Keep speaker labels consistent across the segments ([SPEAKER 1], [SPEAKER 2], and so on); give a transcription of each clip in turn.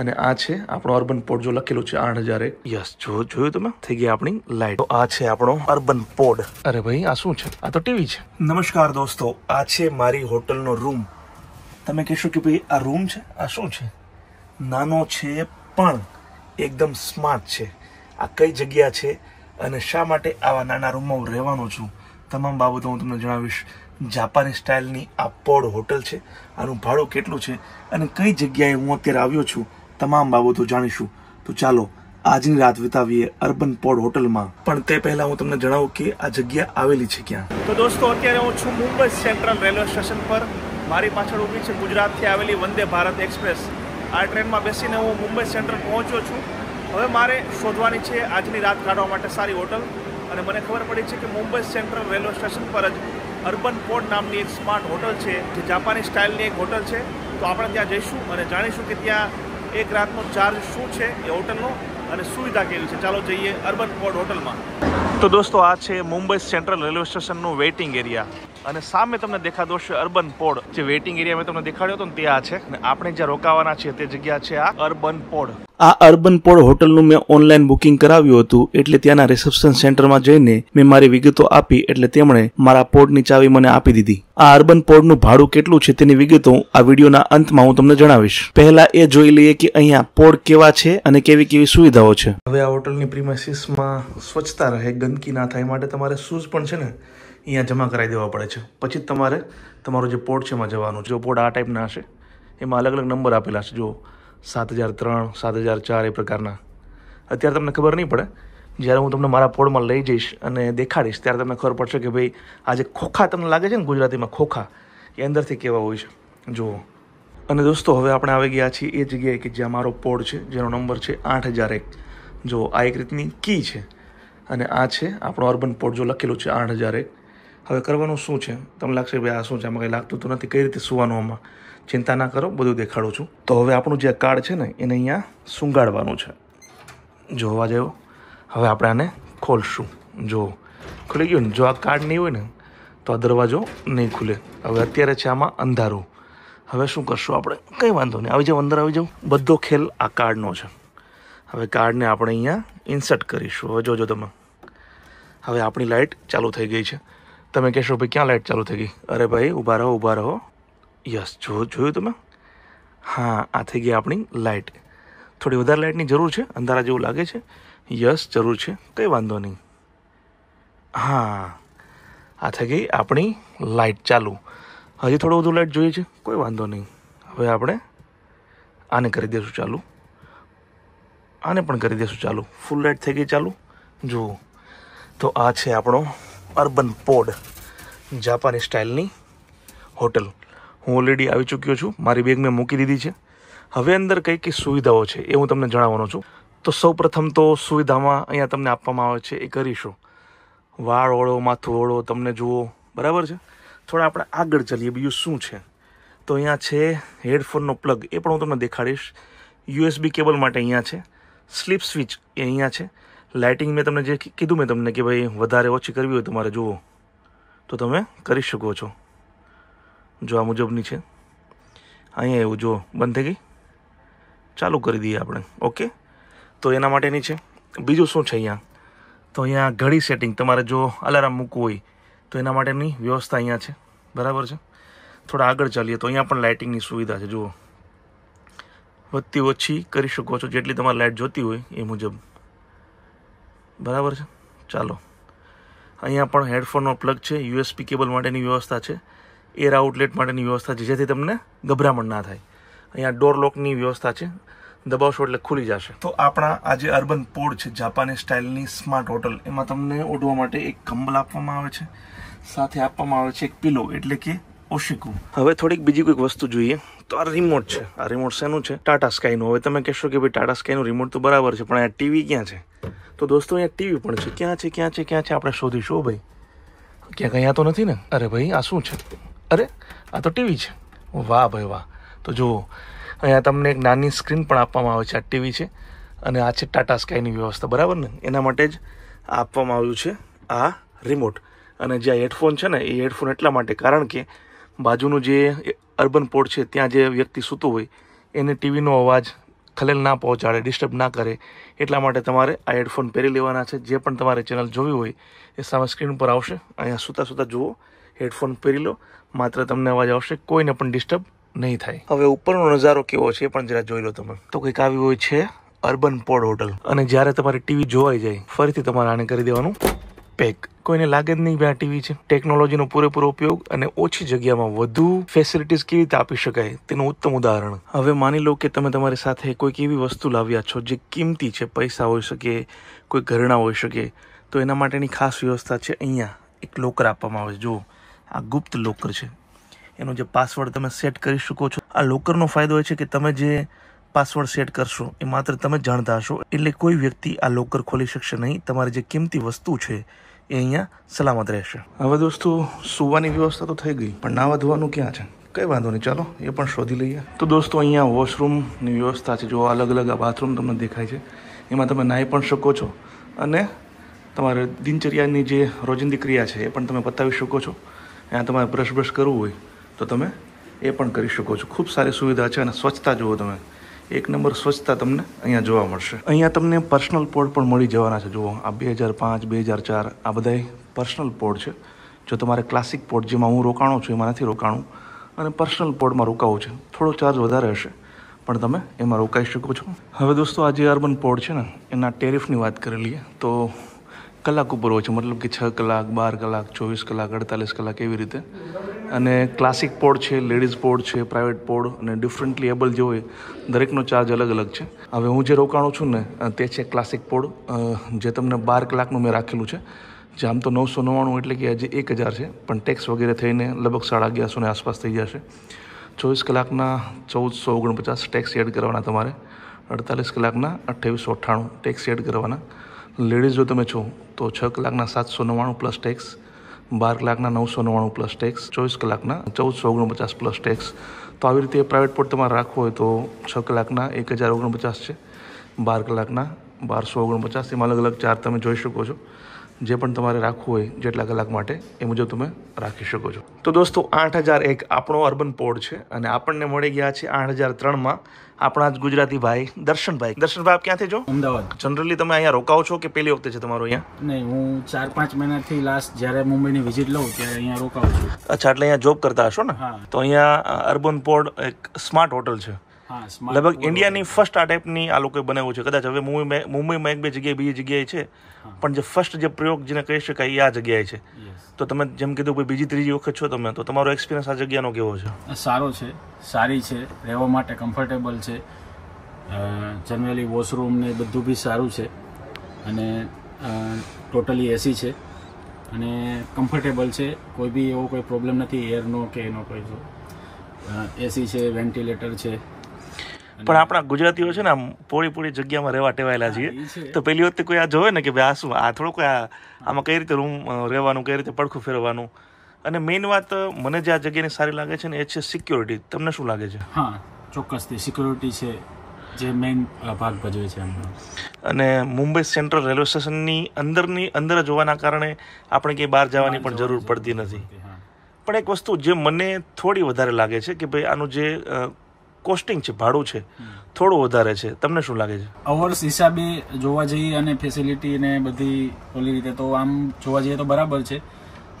[SPEAKER 1] અને આ છે આપણો અર્બન પોડ જો લખેલું છે આઠ હજાર એક યસ જો જોયું તમે થઈ ગઈ આપણી લાઈટ આ છે આપણો અર્બન પોડ અરે ભાઈ આ શું છે આ તો ટીવી છે નમસ્કાર દોસ્તો આ છે મારી હોટલનો રૂમ તમે કહેશો કે ભાઈ આ રૂમ છે આ શું છે નાનો છે પણ એકદમ સ્માર્ટ છે આ કઈ જગ્યા છે અને શા માટે આવા નાના રૂમમાં હું રહેવાનો છું તમામ બાબતો હું તમને જણાવીશ જાપાની સ્ટાઇલની આ પોડ હોટલ છે આનું ભાડું કેટલું છે અને કઈ જગ્યાએ હું અત્યારે આવ્યો છું તમામ બાબતો જાણીશું તો ચાલો આજની રાત વિતાવીએ અર્બન પોડ હોટલમાં પણ તે પહેલા હું તમને જણાવું કે આ જગ્યા આવેલી છે ક્યાં તો દોસ્તો અત્યારે હું છું મુંબઈ સેન્ટ્રલ રેલવે સ્ટેશન પર મારી પાછળ ઊભી છે ગુજરાતથી આવેલી વંદે ભારત એક્સપ્રેસ આ ટ્રેનમાં બેસીને હું મુંબઈ સેન્ટ્રલ પહોંચ્યો છું હવે મારે શોધવાની છે આજની રાત કાઢવા માટે સારી હોટલ અને મને ખબર પડી છે કે મુંબઈ સેન્ટ્રલ રેલવે સ્ટેશન પર જ અર્બન પોર્ટ નામની એક સ્માર્ટ હોટલ છે જે જાપાની સ્ટાઇલની એક હોટલ છે તો આપણે ત્યાં જઈશું અને જાણીશું કે ત્યાં એક રાતનો ચાર્જ શું છે એ હોટલનો અને સુવિધા કેવી છે ચાલો જઈએ અર્બન ફોર્ડ હોટલમાં તો દોસ્તો આ છે મુંબઈ સેન્ટ્રલ રેલવે સ્ટેશનનું વેઇટિંગ એરિયા અને સામે તમને દેખાતો છે અર્બન પોડ જે વેઇટિંગ એરિયા મેં તમને દેખાડ્યો હતો ને તે આ છે અને આપણે જ્યાં રોકાવાના છીએ તે જગ્યા છે આ અર્બન પોડ આ અર્બન પોળ હોટલનું મેં ઓનલાઈન બુકિંગ કરાવ્યું હતું એટલે ત્યાંના રિસેપ્શન સેન્ટરમાં જઈને મેં મારી વિગતો આપી એટલે તેમણે મારા પોર્ટની ચાવી મને આપી દીધી આ અર્બન પોર્ટનું ભાડું કેટલું છે તેની વિગતો આ વિડીયોના અંતમાં હું તમને જણાવીશ પહેલા એ જોઈ લઈએ કે અહીંયા પોર્ટ કેવા છે અને કેવી કેવી સુવિધાઓ છે હવે આ હોટલની પ્રિમાઇસીસમાં સ્વચ્છતા રહે ગંદકી ના થાય માટે તમારે શૂઝ પણ છે ને અહીંયા જમા કરાવી દેવા પડે છે પછી તમારે તમારો જે પોર્ટ છે એમાં જવાનું જો પોર્ટ આ ટાઈપના હશે એમાં અલગ અલગ નંબર આપેલા છે જો સાત હજાર ત્રણ સાત હજાર ચાર એ પ્રકારના અત્યારે તમને ખબર નહીં પડે જ્યારે હું તમને મારા પોળમાં લઈ જઈશ અને દેખાડીશ ત્યારે તમને ખબર પડશે કે ભાઈ આજે ખોખા તમને લાગે છે ને ગુજરાતીમાં ખોખા એ અંદરથી કેવા હોય છે જુઓ અને દોસ્તો હવે આપણે આવી ગયા છીએ એ જગ્યાએ કે જ્યાં મારો પોડ છે જેનો નંબર છે આઠ હજાર એક જો આ એક રીતની કી છે અને આ છે આપણો અર્બન પોડ જો લખેલું છે આઠ હજાર એક હવે કરવાનું શું છે તમને લાગશે ભાઈ આ શું છે આમાં કંઈ લાગતું તો નથી કઈ રીતે સુવાનું આમાં ચિંતા ના કરો બધું દેખાડું છું તો હવે આપણું જે કાર્ડ છે ને એને અહીંયા સુંગાડવાનું છે જોવા જેવો હવે આપણે આને ખોલશું જો ખુલી ગયું ને જો આ કાર્ડ નહીં હોય ને તો આ દરવાજો નહીં ખુલે હવે અત્યારે છે આમાં અંધારું હવે શું કરશું આપણે કંઈ વાંધો નહીં આવી જાઉં અંદર આવી જાઓ બધો ખેલ આ કાર્ડનો છે હવે કાર્ડને આપણે અહીંયા ઇન્સર્ટ કરીશું હવે જોજો તમે હવે આપણી લાઇટ ચાલુ થઈ ગઈ છે તમે કહેશો ભાઈ ક્યાં લાઇટ ચાલુ થઈ ગઈ અરે ભાઈ ઊભા રહો ઊભા રહો યસ જો જોયું તમે હા આ થઈ ગઈ આપણી લાઇટ થોડી વધારે લાઇટની જરૂર છે અંધારા જેવું લાગે છે યસ જરૂર છે કંઈ વાંધો નહીં હા આ થઈ ગઈ આપણી લાઇટ ચાલુ હજી થોડું વધુ લાઇટ જોઈએ છે કોઈ વાંધો નહીં હવે આપણે આને કરી દઈશું ચાલુ આને પણ કરી દઈશું ચાલુ ફૂલ લાઇટ થઈ ગઈ ચાલુ જુઓ તો આ છે આપણો અર્બન પોડ જાપાની સ્ટાઇલની હોટલ હું ઓલરેડી આવી ચૂક્યો છું મારી બેગ મેં મૂકી દીધી છે હવે અંદર કઈ કઈ સુવિધાઓ છે એ હું તમને જણાવવાનો છું તો સૌ પ્રથમ તો સુવિધામાં અહીંયા તમને આપવામાં આવે છે એ કરીશું વાળ ઓળો માથું ઓળો તમને જુઓ બરાબર છે થોડા આપણે આગળ ચાલીએ બીજું શું છે તો અહીંયા છે હેડફોનનો પ્લગ એ પણ હું તમને દેખાડીશ યુએસબી કેબલ માટે અહીંયા છે સ્લીપ સ્વિચ એ અહીંયા છે લાઇટિંગ મેં તમને જે કીધું મેં તમને કે ભાઈ વધારે ઓછી કરવી હોય તમારે જુઓ તો તમે કરી શકો છો જો આ મુજબની છે અહીંયા એવું જો બંધ થઈ ગઈ ચાલુ કરી દઈએ આપણે ઓકે તો એના માટેની છે બીજું શું છે અહીંયા તો અહીંયા ઘડી સેટિંગ તમારે જો અલાર્મ મૂકવું હોય તો એના માટેની વ્યવસ્થા અહીંયા છે બરાબર છે થોડા આગળ ચાલીએ તો અહીંયા પણ લાઇટિંગની સુવિધા છે જુઓ વધતી ઓછી કરી શકો છો જેટલી તમારે લાઇટ જોતી હોય એ મુજબ બરાબર છે ચાલો અહીંયા પણ હેડફોનનો પ્લગ છે યુએસપી કેબલ માટેની વ્યવસ્થા છે એર આઉટલેટ માટેની વ્યવસ્થા છે જેથી તમને ગભરામણ ના થાય અહીંયા ડોર લોકની વ્યવસ્થા છે દબાવશો એટલે ખુલી જશે તો આપણા આ જે અર્બન પોડ છે જાપાની સ્ટાઇલની સ્માર્ટ હોટલ એમાં તમને ઓઢવા માટે એક કંબલ આપવામાં આવે છે સાથે આપવામાં આવે છે એક પીલો એટલે કે ઓશિકુ હવે થોડીક બીજી કોઈક વસ્તુ જોઈએ તો આ રિમોટ છે આ રિમોટ શેનું છે ટાટા સ્કાયનું હવે તમે કહેશો કે ભાઈ ટાટા સ્કાયનું રિમોટ તો બરાબર છે પણ આ ટીવી ક્યાં છે તો દોસ્તો અહીંયા ટીવી પણ છે ક્યાં છે ક્યાં છે ક્યાં છે આપણે શોધીશું ભાઈ ક્યાં કંઈ તો નથી ને અરે ભાઈ આ શું છે અરે આ તો ટીવી છે વાહ ભાઈ વાહ તો જુઓ અહીંયા તમને એક નાની સ્ક્રીન પણ આપવામાં આવે છે આ ટીવી છે અને આ છે ટાટા સ્કાયની વ્યવસ્થા બરાબર ને એના માટે જ આપવામાં આવ્યું છે આ રિમોટ અને જે આ હેડફોન છે ને એ હેડફોન એટલા માટે કારણ કે બાજુનું જે અર્બન પોર્ટ છે ત્યાં જે વ્યક્તિ સૂતો હોય એને ટીવીનો અવાજ ખલેલ ના પહોંચાડે ડિસ્ટર્બ ના કરે એટલા માટે તમારે આ હેડફોન પહેરી લેવાના છે જે પણ તમારે ચેનલ જોવી હોય એ સામે સ્ક્રીન પર આવશે અહીંયા સૂતા સૂતા જુઓ હેડફોન પહેરી લો માત્ર તમને અવાજ આવશે કોઈને પણ ડિસ્ટર્બ નહીં થાય હવે ઉપરનો નજારો કેવો છે એ પણ જરા જોઈ લો તમે તો કંઈક આવી હોય છે અર્બન પોડ હોટલ અને જ્યારે તમારી ટીવી જોવાઈ જાય ફરીથી તમારે આને કરી દેવાનું પેક કોઈને લાગે જ નહીં આ ટીવી છે ટેકનોલોજીનો પૂરેપૂરો ઉપયોગ અને ઓછી જગ્યામાં વધુ ફેસિલિટીઝ કેવી રીતે આપી શકાય તેનું ઉત્તમ ઉદાહરણ હવે માની લો કે તમે તમારી સાથે કોઈક એવી વસ્તુ લાવ્યા છો જે કિંમતી છે પૈસા હોઈ શકે કોઈ ઘરેણા હોઈ શકે તો એના માટેની ખાસ વ્યવસ્થા છે અહીંયા એક લોકર આપવામાં આવે છે જુઓ આ ગુપ્ત લોકર છે એનો જે પાસવર્ડ તમે સેટ કરી શકો છો આ લોકરનો ફાયદો એ છે કે તમે જે પાસવર્ડ સેટ કરશો એ માત્ર તમે જાણતા હશો એટલે કોઈ વ્યક્તિ આ લોકર ખોલી શકશે નહીં તમારી જે કિંમતી વસ્તુ છે એ અહીંયા સલામત રહેશે હવે દોસ્તો સુવાની વ્યવસ્થા તો થઈ ગઈ પણ નાવા ધોવાનું ક્યાં છે કંઈ વાંધો નહીં ચાલો એ પણ શોધી લઈએ તો દોસ્તો અહીંયા વોશરૂમની વ્યવસ્થા છે જો અલગ અલગ આ બાથરૂમ તમને દેખાય છે એમાં તમે નાહી પણ શકો છો અને તમારે દિનચર્યાની જે રોજિંદી ક્રિયા છે એ પણ તમે પતાવી શકો છો અહીંયા તમારે બ્રશ બ્રશ કરવું હોય તો તમે એ પણ કરી શકો છો ખૂબ સારી સુવિધા છે અને સ્વચ્છતા જુઓ તમે એક નંબર સ્વચ્છતા તમને અહીંયા જોવા મળશે અહીંયા તમને પર્સનલ પોડ પણ મળી જવાના છે જુઓ આ બે હજાર પાંચ બે હજાર ચાર આ બધાય પર્સનલ પોડ છે જો તમારે ક્લાસિક પોર્ટ જેમાં હું રોકાણો છું એમાં નથી રોકાણું અને પર્સનલ પોર્ટમાં રોકાવું છે થોડો ચાર્જ વધારે હશે પણ તમે એમાં રોકાઈ શકો છો હવે દોસ્તો આ જે અર્બન પોર્ટ છે ને એના ટેરિફની વાત કરી લઈએ તો કલાક ઉપર હોય છે મતલબ કે છ કલાક બાર કલાક ચોવીસ કલાક અડતાલીસ કલાક એવી રીતે અને ક્લાસિક પોડ છે લેડીઝ પોડ છે પ્રાઇવેટ પોડ અને ડિફરન્ટલી એબલ જે હોય દરેકનો ચાર્જ અલગ અલગ છે હવે હું જે રોકાણું છું ને તે છે ક્લાસિક પોડ જે તમને બાર કલાકનું મેં રાખેલું છે જે આમ તો નવસો નવ્વાણું એટલે કે આજે એક હજાર છે પણ ટેક્સ વગેરે થઈને લગભગ સાડા અગિયારસોની આસપાસ થઈ જશે ચોવીસ કલાકના ચૌદસો ઓગણપચાસ ટેક્સ એડ કરવાના તમારે અડતાલીસ કલાકના અઠ્યાવીસો અઠ્ઠાણું ટેક્સ એડ કરવાના લેડીઝ જો તમે છો તો છ કલાકના સાતસો નવ્વાણું પ્લસ ટેક્સ બાર લાખના નવસો નવ્વાણું પ્લસ ટેક્સ ચોવીસ કલાકના ચૌદસો ઓગણપચાસ પ્લસ ટેક્સ તો આવી રીતે પ્રાઇવેટ પોર્ટ તમારે રાખવો હોય તો છ કલાકના એક હજાર ઓગણપચાસ છે બાર કલાકના બારસો ઓગણપચાસ એમાં અલગ અલગ ચાર તમે જોઈ શકો છો જે પણ તમારે રાખવું હોય જેટલા કલાક માટે એ મુજબ તમે રાખી શકો છો તો દોસ્તો આઠ હજાર એક આપણો અર્બન પોર્ટ છે અને આપણને મળી ગયા છે આઠ હજાર ત્રણમાં આપણા જ ગુજરાતી ભાઈ દર્શનભાઈ દર્શનભાઈ આપ ક્યાંથી જો અમદાવાદ જનરલી તમે અહીંયા રોકાઓ છો કે પહેલી વખતે છે તમારો અહીંયા નહીં હું ચાર પાંચ મહિનાથી લાસ્ટ જ્યારે મુંબઈની વિઝિટ લઉં ત્યારે અહીંયા રોકાવ છું અચ્છા એટલે અહીંયા જોબ કરતા હશો ને તો અહીંયા અર્બન પોર્ટ એક સ્માર્ટ હોટલ છે લગભગ ઇન્ડિયાની ફર્સ્ટ આ ટાઈપની આ લોકોએ બનાવ્યું છે કદાચ હવે મુંબઈ મુંબઈમાં એક બે જગ્યાએ બીજી જગ્યાએ છે પણ જે ફર્સ્ટ જે પ્રયોગ જેને કહી શકાય એ આ જગ્યાએ છે તો તમે જેમ કીધું કે બીજી ત્રીજી વખત છો તમે તો તમારો એક્સપિરિયન્સ આ જગ્યાનો કેવો છે સારો છે સારી છે રહેવા માટે કમ્ફર્ટેબલ છે જનરલી વોશરૂમ ને બધું બી સારું છે અને ટોટલી એસી છે અને કમ્ફર્ટેબલ છે કોઈ બી એવો કોઈ પ્રોબ્લેમ નથી એરનો કે એનો કોઈ એસી છે વેન્ટિલેટર છે પણ આપણા ગુજરાતીઓ છે ને આમ પોળી પોળી જગ્યામાં રહેવા ટેવાયેલા છીએ તો પેલી વખતે કોઈ આ જોવે ને કે ભાઈ આ શું આ થોડુંક આ આમાં કઈ રીતે રૂમ રહેવાનું કઈ રીતે પડખું ફેરવાનું અને મેઇન વાત મને જે આ જગ્યાની સારી લાગે છે ને એ છે સિક્યોરિટી તમને શું લાગે છે હા ચોક્કસથી સિક્યોરિટી છે જે મેઇન ભાગ ભજવે છે અને મુંબઈ સેન્ટ્રલ રેલવે સ્ટેશનની અંદરની અંદર જ હોવાના કારણે આપણે ક્યાંય બહાર જવાની પણ જરૂર પડતી નથી પણ એક વસ્તુ જે મને થોડી વધારે લાગે છે કે ભાઈ આનું જે કોસ્ટિંગ છે ભાડું છે થોડું વધારે છે તમને શું લાગે છે અવર્સ હિસાબે જોવા જઈએ અને ફેસિલિટી ને બધી ઓલી રીતે તો આમ જોવા જઈએ તો બરાબર છે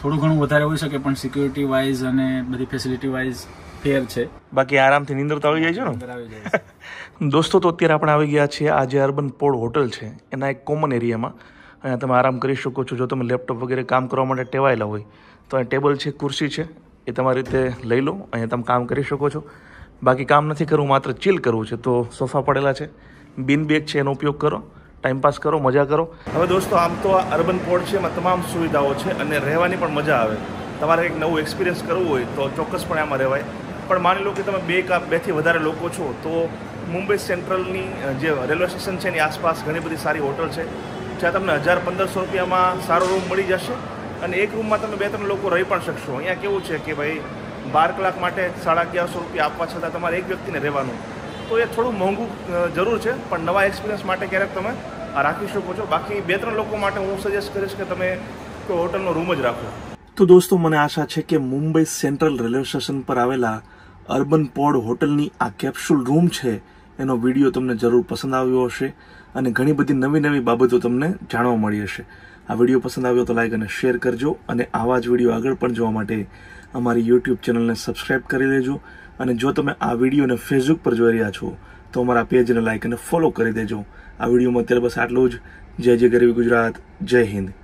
[SPEAKER 1] થોડું ઘણું વધારે હોઈ શકે પણ સિક્યુરિટી વાઇઝ અને બધી ફેસિલિટી વાઇઝ ફેર છે બાકી આરામથી નિંદર તો આવી જાય છે ને દોસ્તો તો અત્યારે આપણે આવી ગયા છીએ આ જે અર્બન પોળ હોટલ છે એના એક કોમન એરિયામાં અહીંયા તમે આરામ કરી શકો છો જો તમે લેપટોપ વગેરે કામ કરવા માટે ટેવાયેલા હોય તો અહીં ટેબલ છે ખુરશી છે એ તમારી રીતે લઈ લો અહીંયા તમે કામ કરી શકો છો બાકી કામ નથી કરવું માત્ર ચીલ કરવું છે તો સોફા પડેલા છે બિન બેગ છે એનો ઉપયોગ કરો ટાઈમપાસ કરો મજા કરો હવે દોસ્તો આમ તો આ અર્બન પોર્ટ છે એમાં તમામ સુવિધાઓ છે અને રહેવાની પણ મજા આવે તમારે એક નવું એક્સપિરિયન્સ કરવું હોય તો ચોક્કસપણે આમાં રહેવાય પણ માની લો કે તમે બે કા બેથી વધારે લોકો છો તો મુંબઈ સેન્ટ્રલની જે રેલવે સ્ટેશન છે એની આસપાસ ઘણી બધી સારી હોટલ છે જ્યાં તમને હજાર પંદરસો રૂપિયામાં સારો રૂમ મળી જશે અને એક રૂમમાં તમે બે ત્રણ લોકો રહી પણ શકશો અહીંયા કેવું છે કે ભાઈ બાર કલાક માટે સાડા અગિયારસો રૂપિયા આપવા છતાં તમારે એક વ્યક્તિને રહેવાનું તો એ થોડું મોંઘું જરૂર છે પણ નવા એક્સપિરિયન્સ માટે ક્યારેક તમે રાખી શકો છો બાકી બે ત્રણ લોકો માટે હું સજેસ્ટ કરીશ કે તમે કોઈ હોટલનો રૂમ જ રાખો તો દોસ્તો મને આશા છે કે મુંબઈ સેન્ટ્રલ રેલવે સ્ટેશન પર આવેલા અર્બન પોડ હોટલની આ કેપ્સ્યુલ રૂમ છે એનો વિડીયો તમને જરૂર પસંદ આવ્યો હશે અને ઘણી બધી નવી નવી બાબતો તમને જાણવા મળી હશે આ વિડીયો પસંદ આવ્યો તો લાઈક અને શેર કરજો અને આવા જ વિડીયો આગળ પણ જોવા માટે અમારી યુટ્યુબ ચેનલને સબસ્ક્રાઈબ કરી દેજો અને જો તમે આ વિડીયોને ફેસબુક પર જોઈ રહ્યા છો તો અમારા પેજને લાઈક અને ફોલો કરી દેજો આ વિડીયોમાં અત્યારે બસ આટલું જ જય જય ગરીબ ગુજરાત જય હિન્દ